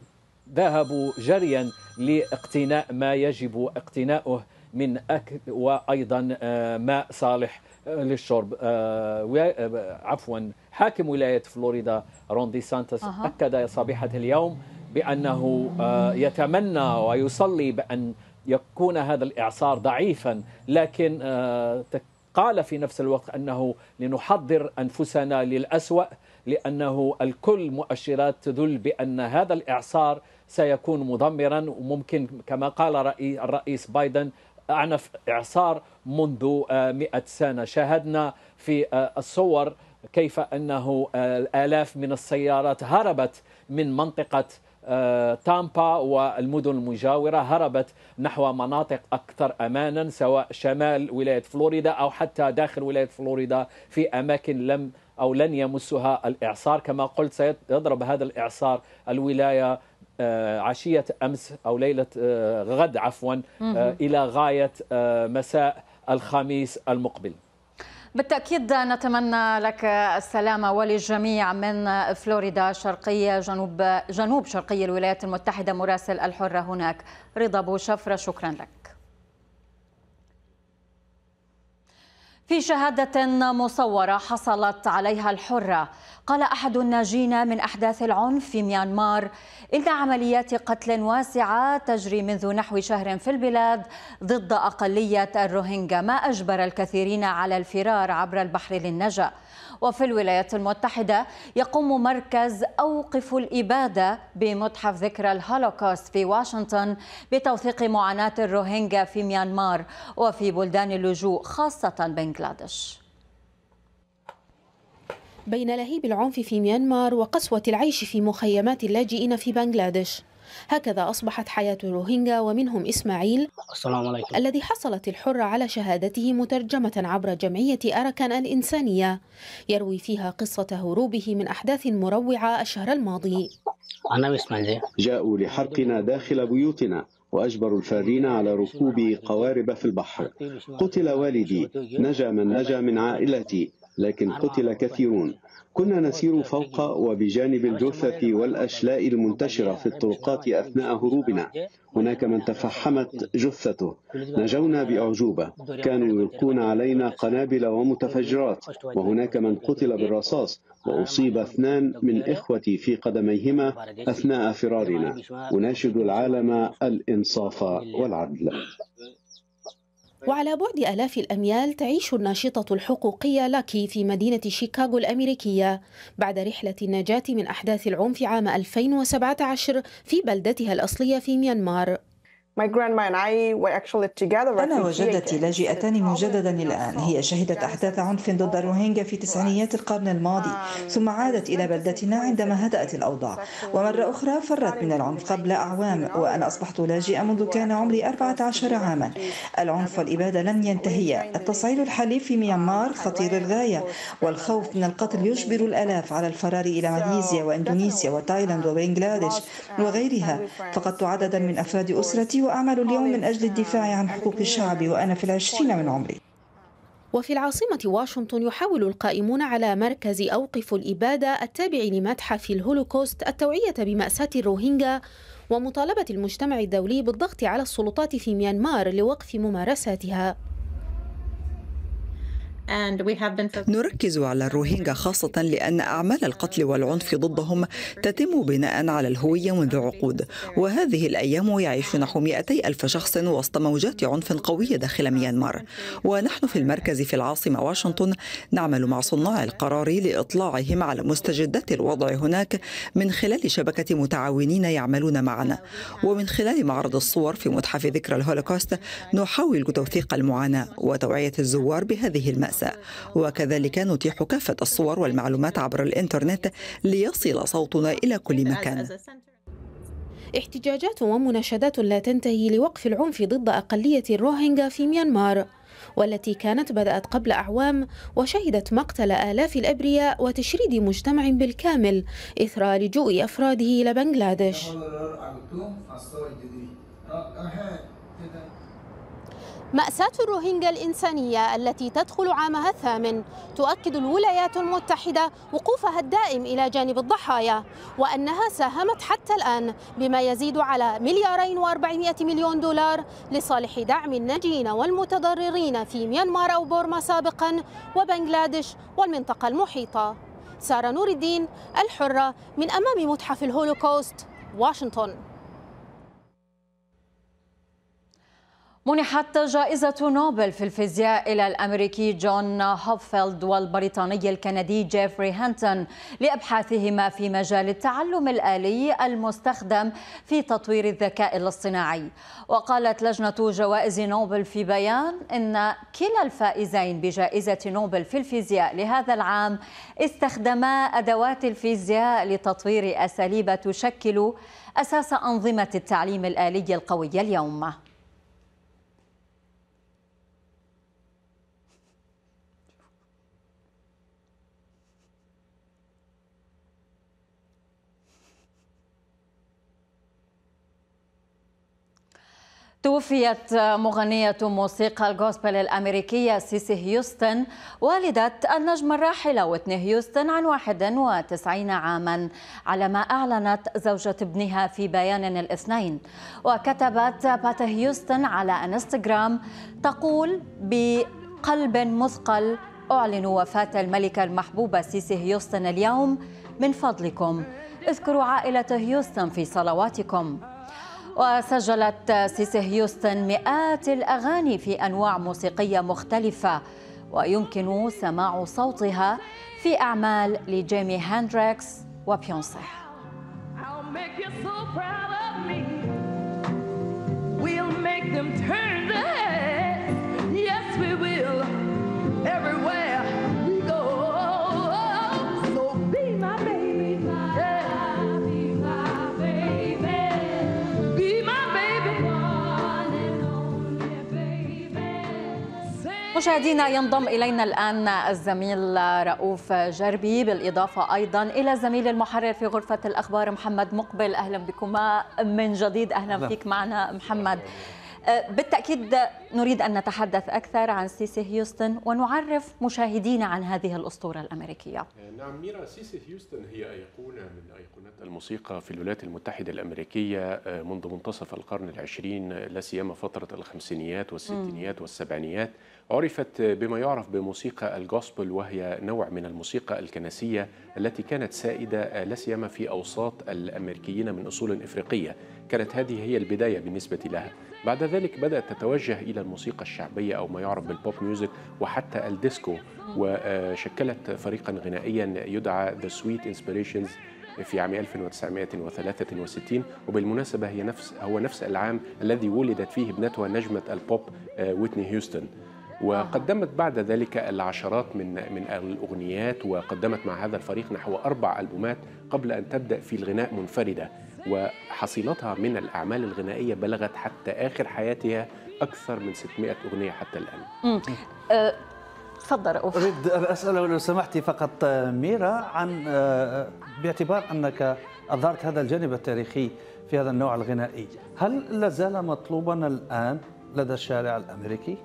ذهبوا جريا لاقتناء ما يجب اقتناؤه من اكل وايضا آه، ماء صالح للشرب عفوا حاكم ولايه فلوريدا رون دي اكد صبيحه اليوم بانه يتمنى ويصلي بان يكون هذا الاعصار ضعيفا لكن قال في نفس الوقت أنه لنحضر أنفسنا للأسوأ لأنه الكل مؤشرات تدل بأن هذا الإعصار سيكون مدمرا وممكن كما قال الرئيس بايدن أعنف إعصار منذ آه، مئة سنة شاهدنا في آه، الصور كيف أنه آه، الآلاف من السيارات هربت من منطقة تامبا والمدن المجاورة هربت نحو مناطق أكثر أمانا سواء شمال ولاية فلوريدا أو حتى داخل ولاية فلوريدا في أماكن لم أو لن يمسها الإعصار كما قلت سيضرب هذا الإعصار الولاية آه، عشية أمس أو ليلة آه، غد عفوا آه، إلى غاية مساء الخميس المقبل بالتأكيد نتمنى لك السلامة وللجميع من فلوريدا شرقية جنوب جنوب شرقي الولايات المتحدة مراسل الحرة هناك رضا بو شفرة شكرا لك في شهادة مصورة حصلت عليها الحرة قال أحد الناجين من أحداث العنف في ميانمار إن عمليات قتل واسعة تجري منذ نحو شهر في البلاد ضد أقلية الروهينجا ما أجبر الكثيرين على الفرار عبر البحر للنجاة وفي الولايات المتحدة يقوم مركز أوقف الإبادة بمتحف ذكرى الهولوكوست في واشنطن بتوثيق معاناة الروهينجا في ميانمار وفي بلدان اللجوء خاصة بنغلاديش بين لهيب العنف في ميانمار وقسوة العيش في مخيمات اللاجئين في بنغلاديش هكذا أصبحت حياة الروهينجا ومنهم إسماعيل السلام عليكم. الذي حصلت الحرة على شهادته مترجمة عبر جمعية أركان الإنسانية يروي فيها قصة هروبه من أحداث مروعة الشهر الماضي أنا جاءوا لحرقنا داخل بيوتنا وأجبروا الفارين على ركوب قوارب في البحر قتل والدي نجا من نجا من عائلتي لكن قتل كثيرون كنا نسير فوق وبجانب الجثة والأشلاء المنتشرة في الطرقات أثناء هروبنا هناك من تفحمت جثته نجونا بأعجوبة كانوا يلقون علينا قنابل ومتفجرات وهناك من قتل بالرصاص وأصيب اثنان من إخوتي في قدميهما أثناء فرارنا أناشد العالم الإنصاف والعدل طيب. وعلى بعد آلاف الأميال تعيش الناشطة الحقوقية لاكي في مدينة شيكاغو الأمريكية بعد رحلة النجاة من أحداث العنف عام 2017 في بلدتها الأصلية في ميانمار My grandma and I were actually together أنا وجدتي لاجئتان مجددا الآن هي شهدت أحداث عنف ضد الروهينجا في تسعينيات القرن الماضي um, ثم عادت إلى بلدتنا عندما هدأت الأوضاع ومرة أخرى فرت من العنف قبل أعوام وأنا أصبحت لاجئة منذ كان عمري 14 عاما العنف والإبادة لن ينتهيا التصعيد الحالي في ميانمار خطير الغاية والخوف من القتل يجبر الآلاف على الفرار إلى ماليزيا وإندونيسيا um, وتايلاند وبنغلاديش um, وغيرها فقدت عددا من أفراد أسرتي أعمل اليوم من أجل الدفاع عن حقوق الشعب وأنا في العشرين من عمري وفي العاصمة واشنطن يحاول القائمون على مركز أوقف الإبادة التابع لمتحف الهولوكوست التوعية بمأساة الروهينجا ومطالبة المجتمع الدولي بالضغط على السلطات في ميانمار لوقف ممارساتها نركز على الروهينجا خاصة لأن أعمال القتل والعنف ضدهم تتم بناء على الهوية منذ عقود وهذه الأيام يعيش نحو 200 ألف شخص وسط موجات عنف قوية داخل ميانمار ونحن في المركز في العاصمة واشنطن نعمل مع صناع القرار لإطلاعهم على مستجدات الوضع هناك من خلال شبكة متعاونين يعملون معنا ومن خلال معرض الصور في متحف ذكرى الهولوكوست نحاول توثيق المعاناة وتوعية الزوار بهذه المأساة المدرسة وكذلك نتيح كافة الصور والمعلومات عبر الإنترنت ليصل صوتنا إلى كل مكان احتجاجات ومناشدات لا تنتهي لوقف العنف ضد أقلية الروهينجا في ميانمار والتي كانت بدأت قبل أعوام وشهدت مقتل آلاف الأبرياء وتشريد مجتمع بالكامل إثر لجوء أفراده إلى بنغلاديش مأساة الروهينجا الإنسانية التي تدخل عامها الثامن تؤكد الولايات المتحدة وقوفها الدائم إلى جانب الضحايا وأنها ساهمت حتى الآن بما يزيد على مليارين وأربعمائة مليون دولار لصالح دعم الناجين والمتضررين في ميانمار أو بورما سابقا وبنغلاديش والمنطقة المحيطة سارة نور الدين الحرة من أمام متحف الهولوكوست واشنطن منحت جائزة نوبل في الفيزياء إلى الأمريكي جون هوبفيلد والبريطاني الكندي جيفري هانتون لأبحاثهما في مجال التعلم الآلي المستخدم في تطوير الذكاء الاصطناعي وقالت لجنة جوائز نوبل في بيان إن كلا الفائزين بجائزة نوبل في الفيزياء لهذا العام استخدما أدوات الفيزياء لتطوير أساليب تشكل أساس أنظمة التعليم الآلي القوية اليوم توفيت مغنية موسيقى الجوسبل الأمريكية سيسي هيوستن والدة النجمة الراحلة وتني هيوستن عن 91 عاما على ما أعلنت زوجة ابنها في بيان الاثنين وكتبت باتا هيوستن على انستغرام تقول بقلب مثقل أعلن وفاة الملكة المحبوبة سيسي هيوستن اليوم من فضلكم اذكروا عائلة هيوستن في صلواتكم وسجلت سيسي هيوستن مئات الأغاني في أنواع موسيقية مختلفة ويمكن سماع صوتها في أعمال لجيمي هاندريكس وبيونسي We'll make them turn Yes, we will. مشاهدينا ينضم إلينا الآن الزميل رؤوف جربي بالإضافة أيضا إلى زميل المحرر في غرفة الأخبار محمد مقبل أهلا بكما من جديد أهلا فيك معنا محمد أه، بالتأكيد نريد أن نتحدث أكثر عن سيسي هيوستن ونعرف مشاهدينا عن هذه الأسطورة الأمريكية أه، نعم ميرا سيسي هيوستن هي أيقونة من أيقونات الموسيقى في الولايات المتحدة الأمريكية أه، منذ منتصف القرن العشرين لا سيما فترة الخمسينيات والستينيات والسبعينيات عرفت بما يعرف بموسيقى الجوسبل وهي نوع من الموسيقى الكنسية التي كانت سائدة آه، لا سيما في أوساط الأمريكيين من أصول إفريقية كانت هذه هي البداية بالنسبة لها بعد ذلك بدأت تتوجه إلى الموسيقى الشعبية أو ما يعرف بالبوب ميوزك وحتى الديسكو وشكلت آه، فريقا غنائيا يدعى The Sweet Inspirations في عام 1963 وبالمناسبة هي نفس هو نفس العام الذي ولدت فيه ابنتها نجمة البوب ويتني هيوستن آه. وقدمت بعد ذلك العشرات من من الاغنيات وقدمت مع هذا الفريق نحو اربع البومات قبل ان تبدا في الغناء منفرده وحصيلتها من الاعمال الغنائيه بلغت حتى اخر حياتها اكثر من 600 اغنيه حتى الان. آه، تفضل رؤوف اريد ان اسال لو سمحتي فقط آه، ميرا عن باعتبار انك اظهرت هذا الجانب التاريخي في هذا النوع الغنائي، هل لا زال مطلوبا الان لدى الشارع الامريكي؟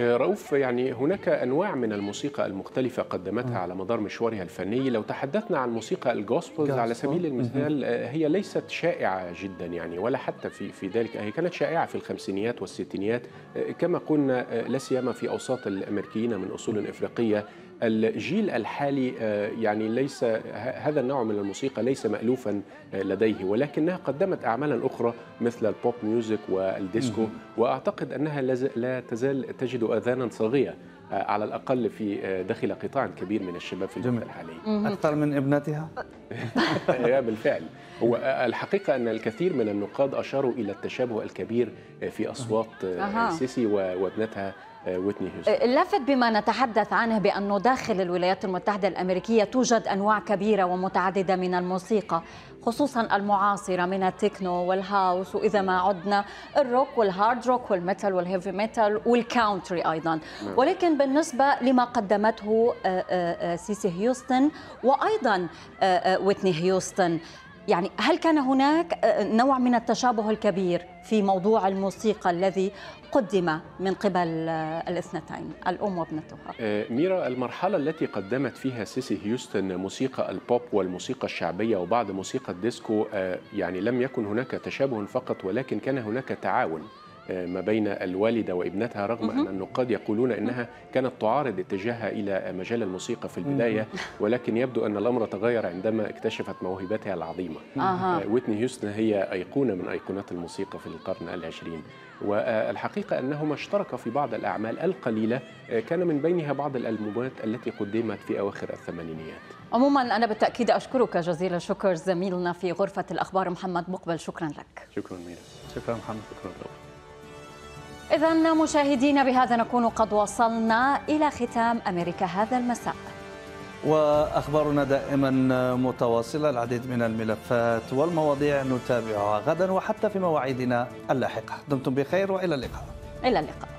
آه، رؤوف يعني هناك أنواع من الموسيقى المختلفة قدمتها على مدار مشوارها الفني لو تحدثنا عن موسيقى الجوسبلز على سبيل المثال آه، هي ليست شائعة جدا يعني ولا حتى في في ذلك هي كانت شائعة في الخمسينيات والستينيات آه، كما قلنا لا سيما في أوساط الأمريكيين من أصول إفريقية الجيل الحالي آه، يعني ليس هذا النوع من الموسيقى ليس مألوفا آه، لديه ولكنها قدمت أعمالا أخرى مثل البوب ميوزك والديسكو وأعتقد أنها لا تزال تجد أذانا صاغية آه، على الاقل في داخل قطاع كبير من الشباب في الوقت الحالي اكثر من ابنتها (laughs) بالفعل هو الحقيقه ان الكثير من النقاد اشاروا الى التشابه الكبير في اصوات سيسي وابنتها ويتني آه، هيوستن آه، اللافت بما نتحدث عنه بأنه داخل الولايات المتحدة الأمريكية توجد أنواع كبيرة ومتعددة من الموسيقى خصوصا المعاصرة من التكنو والهاوس وإذا ما عدنا الروك والهارد روك والميتال والهيفي ميتال والكاونتري أيضا نعم. ولكن بالنسبة لما قدمته آه، سيسي هيوستن وأيضا ويتني هيوستن يعني هل كان هناك آه، نوع من التشابه الكبير في موضوع الموسيقى الذي قدم من قبل آه، الاثنتين الأم وابنتها آه، ميرا المرحلة التي قدمت فيها سيسي هيوستن موسيقى البوب والموسيقى الشعبية وبعض موسيقى الديسكو يعني لم يكن هناك تشابه فقط ولكن كان هناك تعاون ما بين الوالدة وابنتها رغم أن النقاد يقولون أنها كانت تعارض اتجاهها إلى مجال الموسيقى في البداية (laughs) ولكن يبدو أن الأمر تغير عندما اكتشفت موهبتها العظيمة آه، ويتني هيوستن هي أيقونة من أيقونات الموسيقى في القرن العشرين والحقيقة أنهما اشتركا في بعض الأعمال القليلة آه، كان من بينها بعض الألبومات التي قدمت في أواخر الثمانينيات عموما أنا بالتأكيد أشكرك جزيل الشكر زميلنا في غرفة الأخبار محمد مقبل شكرا لك شكرا ميرا شكرا محمد شكرا لك إذا مشاهدينا بهذا نكون قد وصلنا إلى ختام أمريكا هذا المساء وأخبارنا دائما متواصلة العديد من الملفات والمواضيع نتابعها غدا وحتى في مواعيدنا اللاحقة دمتم بخير وإلى اللقاء إلى اللقاء